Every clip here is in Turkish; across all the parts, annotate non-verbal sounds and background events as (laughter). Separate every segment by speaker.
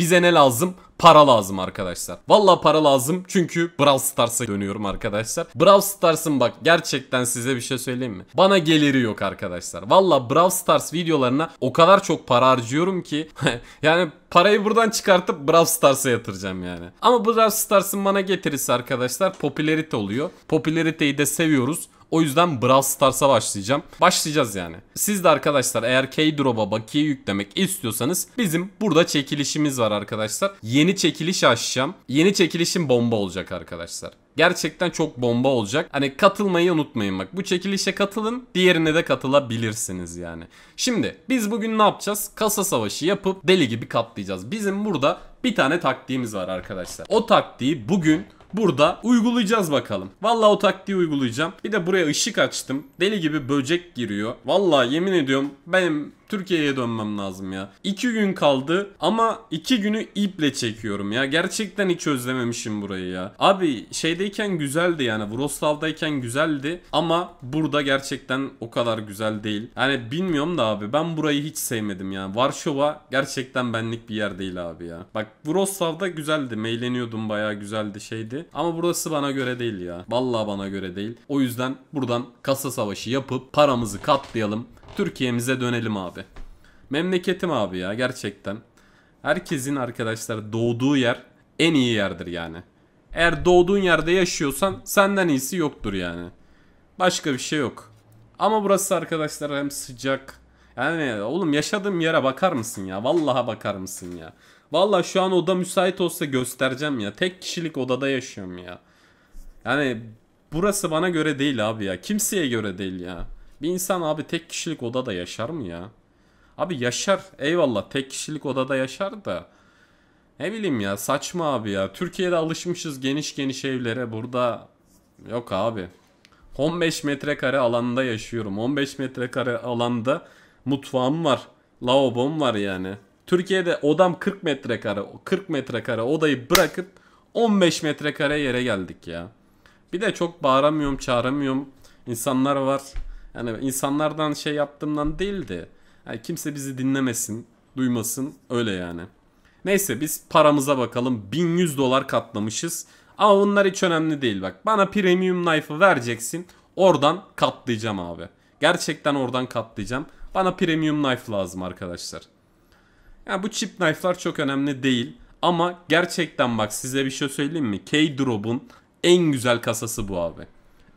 Speaker 1: Bize ne lazım? Para lazım arkadaşlar. Valla para lazım çünkü Brawl Stars'a dönüyorum arkadaşlar. Brawl Stars'ın bak gerçekten size bir şey söyleyeyim mi? Bana geliri yok arkadaşlar. Valla Brawl Stars videolarına o kadar çok para harcıyorum ki (laughs) yani parayı buradan çıkartıp Brawl Stars'a yatıracağım yani. Ama Brawl Stars'ın bana getirisi arkadaşlar popülerite oluyor. Popüleriteyi de seviyoruz. O yüzden Brawl Stars'a başlayacağım. Başlayacağız yani. Siz de arkadaşlar eğer Keydrop'a bakiye yüklemek istiyorsanız bizim burada çekilişimiz var arkadaşlar. Yeni çekiliş açacağım. Yeni çekilişim bomba olacak arkadaşlar. Gerçekten çok bomba olacak. Hani katılmayı unutmayın bak. Bu çekilişe katılın. Diğerine de katılabilirsiniz yani. Şimdi biz bugün ne yapacağız? Kasa savaşı yapıp deli gibi katlayacağız. Bizim burada bir tane taktiğimiz var arkadaşlar. O taktiği bugün burada uygulayacağız bakalım. Valla o taktiği uygulayacağım. Bir de buraya ışık açtım. Deli gibi böcek giriyor. Valla yemin ediyorum benim Türkiye'ye dönmem lazım ya. 2 gün kaldı ama 2 günü iple çekiyorum ya. Gerçekten hiç özlememişim burayı ya. Abi şeydeyken güzeldi yani. Vroslav'dayken güzeldi ama burada gerçekten o kadar güzel değil. Yani bilmiyorum da abi ben burayı hiç sevmedim ya. Varşova gerçekten benlik bir yer değil abi ya. Bak Vroslav'da güzeldi. Meyleniyordum bayağı güzeldi şeydi. Ama burası bana göre değil ya. Vallahi bana göre değil. O yüzden buradan kasa savaşı yapıp paramızı katlayalım. Türkiye'mize dönelim abi. Memleketim abi ya gerçekten. Herkesin arkadaşlar doğduğu yer en iyi yerdir yani. Eğer doğduğun yerde yaşıyorsan senden iyisi yoktur yani. Başka bir şey yok. Ama burası arkadaşlar hem sıcak. Yani oğlum yaşadığım yere bakar mısın ya? Vallaha bakar mısın ya? Vallahi şu an oda müsait olsa göstereceğim ya. Tek kişilik odada yaşıyorum ya. Yani burası bana göre değil abi ya. Kimseye göre değil ya. Bir insan abi tek kişilik odada yaşar mı ya? Abi yaşar. Eyvallah tek kişilik odada yaşar da. Ne bileyim ya saçma abi ya. Türkiye'de alışmışız geniş geniş evlere. Burada yok abi. 15 metrekare alanda yaşıyorum. 15 metrekare alanda mutfağım var. Lavabom var yani. Türkiye'de odam 40 metrekare. 40 metrekare odayı bırakıp 15 metrekare yere geldik ya. Bir de çok bağıramıyorum, çağıramıyorum. İnsanlar var. Yani insanlardan şey yaptığımdan değildi. yani kimse bizi dinlemesin, duymasın öyle yani. Neyse biz paramıza bakalım. 1100 dolar katlamışız. Ama bunlar hiç önemli değil bak. Bana premium knife'ı vereceksin. Oradan katlayacağım abi. Gerçekten oradan katlayacağım. Bana premium knife lazım arkadaşlar. Yani bu chip knife'lar çok önemli değil. Ama gerçekten bak size bir şey söyleyeyim mi? K-Drop'un en güzel kasası bu abi.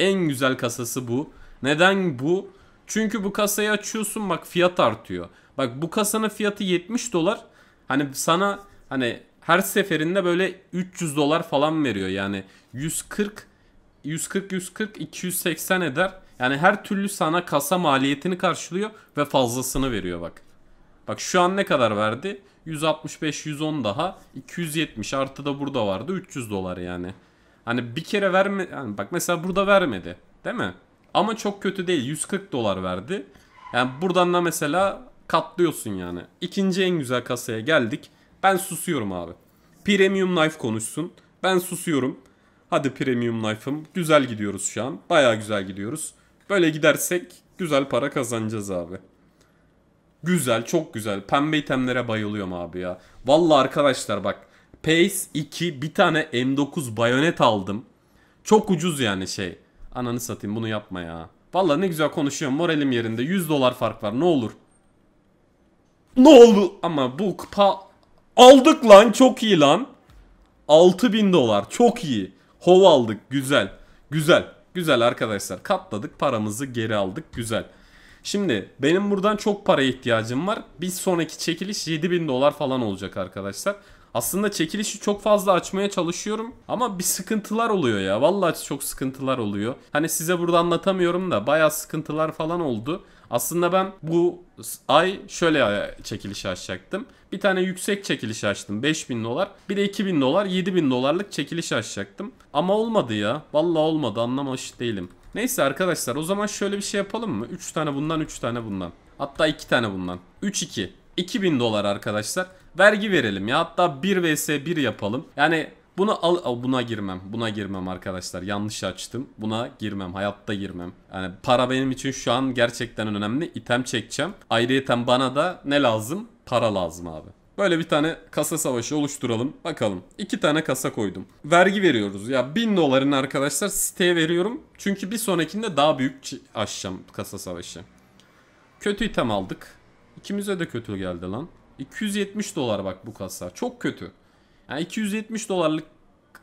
Speaker 1: En güzel kasası bu. Neden bu? Çünkü bu kasayı açıyorsun bak fiyat artıyor. Bak bu kasanın fiyatı 70 dolar. Hani sana hani her seferinde böyle 300 dolar falan veriyor. Yani 140 140 140 280 eder. Yani her türlü sana kasa maliyetini karşılıyor ve fazlasını veriyor bak. Bak şu an ne kadar verdi? 165 110 daha 270 artı da burada vardı 300 dolar yani. Hani bir kere verme yani bak mesela burada vermedi değil mi? Ama çok kötü değil. 140 dolar verdi. Yani buradan da mesela katlıyorsun yani. İkinci en güzel kasaya geldik. Ben susuyorum abi. Premium life konuşsun. Ben susuyorum. Hadi Premium Knife'ım. Güzel gidiyoruz şu an. Baya güzel gidiyoruz. Böyle gidersek güzel para kazanacağız abi. Güzel, çok güzel. Pembe itemlere bayılıyorum abi ya. Valla arkadaşlar bak. Pace 2 bir tane M9 bayonet aldım. Çok ucuz yani şey. Ananı satayım bunu yapma ya. Valla ne güzel konuşuyorum moralim yerinde. 100 dolar fark var ne olur. Ne oldu? Ama bu kupa aldık lan çok iyi lan. 6000 dolar çok iyi. Hov aldık güzel. Güzel. Güzel arkadaşlar katladık paramızı geri aldık güzel. Şimdi benim buradan çok paraya ihtiyacım var. Bir sonraki çekiliş 7000 dolar falan olacak arkadaşlar. Aslında çekilişi çok fazla açmaya çalışıyorum ama bir sıkıntılar oluyor ya. Vallahi çok sıkıntılar oluyor. Hani size burada anlatamıyorum da bayağı sıkıntılar falan oldu. Aslında ben bu ay şöyle e, çekiliş açacaktım. Bir tane yüksek çekiliş açtım 5000 dolar. Bir de 2000 dolar 7000 dolarlık çekiliş açacaktım. Ama olmadı ya. Vallahi olmadı anlamış değilim. Neyse arkadaşlar o zaman şöyle bir şey yapalım mı? 3 tane bundan 3 tane bundan. Hatta 2 tane bundan. 3-2. 2000 dolar arkadaşlar. Vergi verelim ya hatta 1 vs 1 yapalım. Yani bunu al buna girmem. Buna girmem arkadaşlar. Yanlış açtım. Buna girmem. Hayatta girmem. Yani para benim için şu an gerçekten önemli. İtem çekeceğim. Ayrıyeten bana da ne lazım? Para lazım abi. Böyle bir tane kasa savaşı oluşturalım. Bakalım. İki tane kasa koydum. Vergi veriyoruz. Ya bin doların arkadaşlar siteye veriyorum. Çünkü bir sonrakinde daha büyük açacağım kasa savaşı. Kötü item aldık. İkimize de kötü geldi lan. 270 dolar bak bu kasa. Çok kötü. Yani 270 dolarlık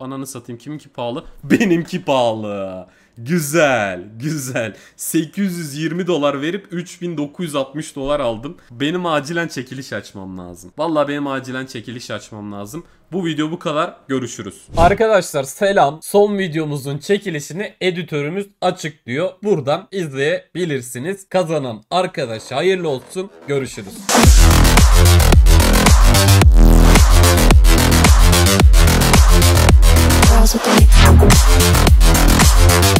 Speaker 1: Ananı satayım kiminki pahalı? (laughs) Benimki pahalı. Güzel, güzel. 820 dolar verip 3960 dolar aldım. Benim acilen çekiliş açmam lazım. Vallahi benim acilen çekiliş açmam lazım. Bu video bu kadar. Görüşürüz. Arkadaşlar selam. Son videomuzun çekilişini editörümüz açıklıyor. Buradan izleyebilirsiniz. Kazanan arkadaş hayırlı olsun. Görüşürüz. me.